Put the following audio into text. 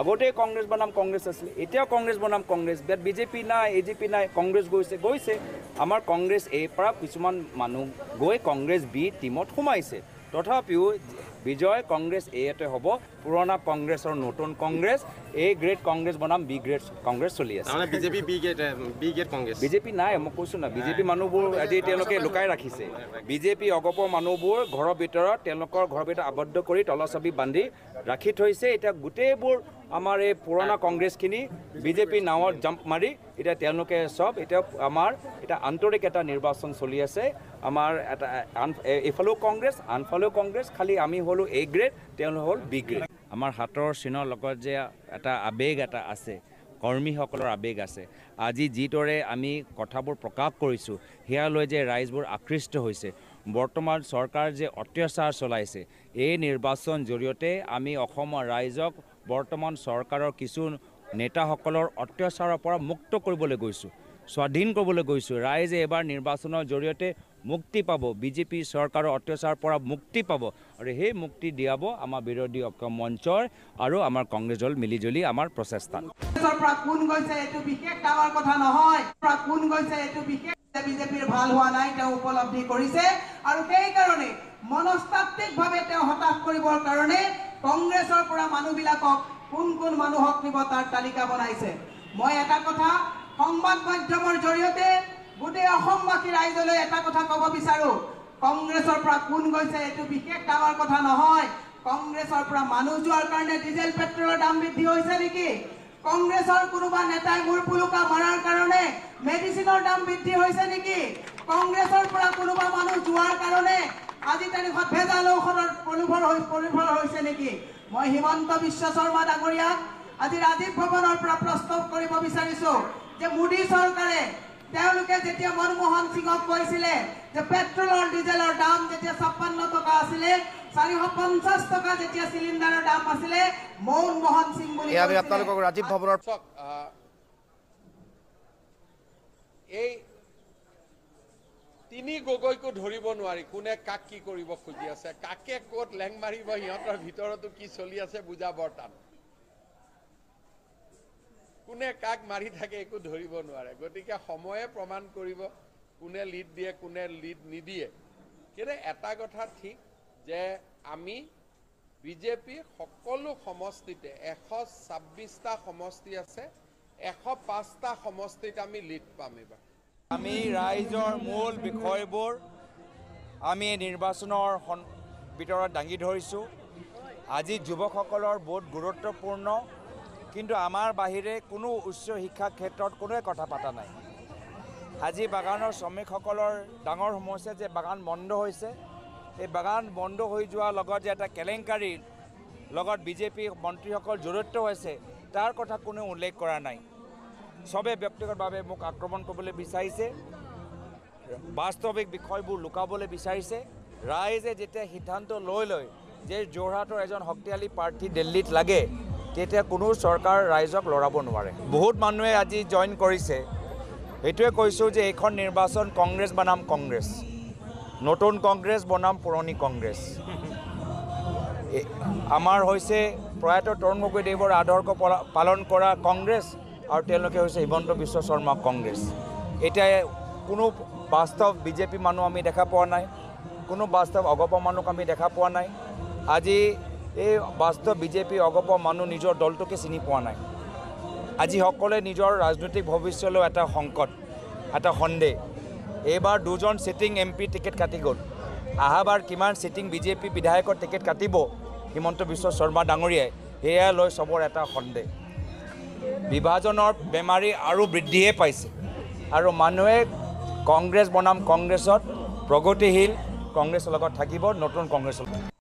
আগতেই কংগ্ৰেছ বনাম কংগ্ৰেছ আছিলে এতিয়াও কংগ্ৰেছ বনাম কংগ্ৰেছ বিয়াত বি জে পি নাই এ জি পি নাই কংগ্ৰেছ গৈছে গৈছে আমাৰ কংগ্ৰেছ এৰ পৰা কিছুমান মানুহ গৈ কংগ্ৰেছ বি টিমত সোমাইছে তথাপিও বিজয় কংগ্ৰেছ এয়াতে হ'ব পুৰণা কংগ্ৰেছৰ নতুন কংগ্ৰেছ এ গ্ৰেড কংগ্ৰেছ বনাম বি গ্ৰেড কংগ্ৰেছ চলি আছে BJP B great B great Congress BJP নাই মই কৈছোঁ না বিজেপি মানুহবোৰ আজি তেওঁলোকে লুকাই ৰাখিছে বিজেপি অগপ মানুহবোৰ ঘৰৰ ভিতৰত তেওঁলোকৰ ঘৰৰ ভিতৰত আবদ্ধ কৰি তলচাবি বান্ধি ৰাখি থৈছে এতিয়া গোটেইবোৰ আমাৰ এই পুৰণা কংগ্ৰেছখিনি বিজেপি নাৱত জাম্প মাৰি এতিয়া তেওঁলোকে চব এতিয়া আমাৰ এতিয়া আন্তৰিক এটা নিৰ্বাচন চলি আছে আমাৰ এটা আন এইফালেও কংগ্ৰেছ আনফালেও কংগ্ৰেছ খালী আমি হ'লোঁ হ'লোঁ এ গ্ৰেড তেওঁলোক হ'ল বি গ্ৰেড আমাৰ হাতৰ চিনৰ লগত যে এটা আৱেগ এটা আছে কৰ্মীসকলৰ আৱেগ আছে আজি যিদৰে আমি কথাবোৰ প্ৰকাশ কৰিছোঁ সেয়া লৈ যে ৰাইজবোৰ আকৃষ্ট হৈছে বৰ্তমান চৰকাৰ যে অত্যাচাৰ চলাইছে এই নিৰ্বাচন জৰিয়তে আমি অসমৰ ৰাইজক বৰ্তমান চৰকাৰৰ কিছু নেতাসকলৰ অত্যাচাৰৰ পৰা মুক্ত কৰিবলৈ গৈছোঁ স্বাধীন কৰিবলৈ গৈছোঁ ৰাইজে এবাৰ নিৰ্বাচনৰ জৰিয়তে মুক্তি পাব বিজেপি চৰকাৰৰ অত্যাচাৰৰ পৰা মুক্তি পাব আৰু সেই মুক্তি দিয়াব আমাৰ বিৰোধী অক্ষম মঞ্চৰ আৰু আমাৰ কংগ্ৰেছ দল মিলিজুলি আমাৰ প্ৰচেষ্টা বিজেপিৰ ভাল হোৱা নাই তেওঁ উপলব্ধি কৰিছে আৰু সেইকাৰণে মনস্তাত্বিকভাৱে তেওঁ হতাশ কৰিবৰ কাৰণে কংগ্ৰেছৰ পৰা মানুহবিলাকক কোন কোন মানুহক নিব তাৰ তালিকা বনাইছে মই এটা কথা সংবাদ মাধ্যমৰ জৰিয়তে গোটেই অসমবাসী ৰাইজলৈ এটা কথা ক'ব বিচাৰোঁ কংগ্ৰেছৰ পৰা কোন গৈছে এইটো বিশেষ ডাঙৰ কথা নহয় কংগ্ৰেছৰ পৰা মানুহ যোৱাৰ কাৰণে ডিজেল পেট্ৰলৰ দাম বৃদ্ধি হৈছে নেকি কংগ্ৰেছৰ কোনোবা নেতাই মূৰ পুলুকা মৰাৰ কাৰণে মেডিচিনৰ দাম বৃদ্ধি হৈছে নেকি কংগ্ৰেছৰ পৰা কোনোবা মানুহ যোৱাৰ কাৰণে আজি তাৰিখত ভেজাল ঔষধৰ পৰিভৰ হৈ পৰিভৰ হৈছে নেকি মই হিমন্ত বিশ্ব শৰ্মা ডাঙৰীয়াক আজি ৰাজীৱ ভৱনৰ পৰা প্ৰস্তাৱ কৰিব বিচাৰিছোঁ যে মোদী সরকারে যেতিয়া মনমোহন সিংক কে যে পেট্রোল আর ডিজেলের দাম যেতিয়া ছাপ্পান্ন টাকা আসে চারিশ পঞ্চাশ টাকা যেতিয়া সিলিন্ডারের দাম আসে মনমোহন সিং আমি আপনার রাজীব ভবন এই তিনি গগৈকো ধরব নি কোনে কাক কি করব খুঁজি আছে কাকে কত লেং মারিব ইহতর ভিতরতো কি চলি আছে বুঝাবর টান কোনে কাক মাৰি থাকে একো ধৰিব নোৱাৰে গতিকে সময়ে প্ৰমাণ কৰিব কোনে লিড দিয়ে কোনে লিড নিদিয়ে কিন্তু এটা কথা ঠিক যে আমি বিজেপিৰ সকলো সমষ্টিতে এশ ছাব্বিছটা সমষ্টি আছে এশ পাঁচটা সমষ্টিত আমি লিড পাম এইবাৰ আমি ৰাইজৰ মূল বিষয়বোৰ আমি নিৰ্বাচনৰ ভিতৰত দাঙি ধৰিছোঁ আজি যুৱকসকলৰ বহুত গুৰুত্বপূৰ্ণ কিন্তু আমাৰ বাহিৰে কোনো উচ্চ শিক্ষা ক্ষেত্ৰত কোনোৱে কথা পতা নাই আজি বাগানৰ শ্ৰমিকসকলৰ ডাঙৰ সমস্যা যে বাগান বন্ধ হৈছে এই বাগান বন্ধ হৈ যোৱাৰ লগত যে এটা কেলেংকাৰীৰ লগত বিজেপি মন্ত্ৰীসকল জড়িত হৈছে তাৰ কথা কোনো উল্লেখ কৰা নাই চবে ব্যক্তিগতভাৱে মোক আক্ৰমণ কৰিবলৈ বিচাৰিছে বাস্তৱিক বিষয়বোৰ লুকাবলৈ বিচাৰিছে ৰাইজে যেতিয়া সিদ্ধান্ত লৈ লয় যে যোৰহাটৰ এজন শক্তিশালী প্ৰাৰ্থী দিল্লীত লাগে তেতিয়া কোনো চৰকাৰ ৰাইজক লৰাব নোৱাৰে বহুত মানুহে আজি জইন কৰিছে এইটোৱে কৈছোঁ যে এইখন নিৰ্বাচন কংগ্ৰেছ বনাম কংগ্ৰেছ নতুন কংগ্ৰেছ বনাম পুৰণি কংগ্ৰেছ আমাৰ হৈছে প্ৰয়াত তৰুণ গগৈদেৱৰ আদৰ্শ পালন কৰা কংগ্ৰেছ আৰু তেওঁলোকে হৈছে হিমন্ত বিশ্ব শৰ্মা কংগ্ৰেছ এতিয়া কোনো বাস্তৱ বিজেপি মানুহ আমি দেখা পোৱা নাই কোনো বাস্তৱ অগপ মানুহক আমি দেখা পোৱা নাই আজি এই বাস্তৱ বিজেপি অগপ মানুহ নিজৰ দলটোকে চিনি পোৱা নাই আজি সকলোৱে নিজৰ ৰাজনৈতিক ভৱিষ্যতলৈ এটা সংকট এটা সন্দেহ এইবাৰ দুজন ছিটিং এম পি টিকেট কাটি গ'ল অহাবাৰ কিমান ছিটিং বিজেপি বিধায়কৰ টিকেট কাটিব হিমন্ত বিশ্ব শৰ্মা ডাঙৰীয়াই সেয়া লৈ চবৰ এটা সন্দেহ বিভাজনৰ বেমাৰী আৰু বৃদ্ধিয়ে পাইছে আৰু মানুহে কংগ্ৰেছ বনাম কংগ্ৰেছত প্ৰগতিশীল কংগ্ৰেছৰ লগত থাকিব নতুন কংগ্ৰেছৰ লগত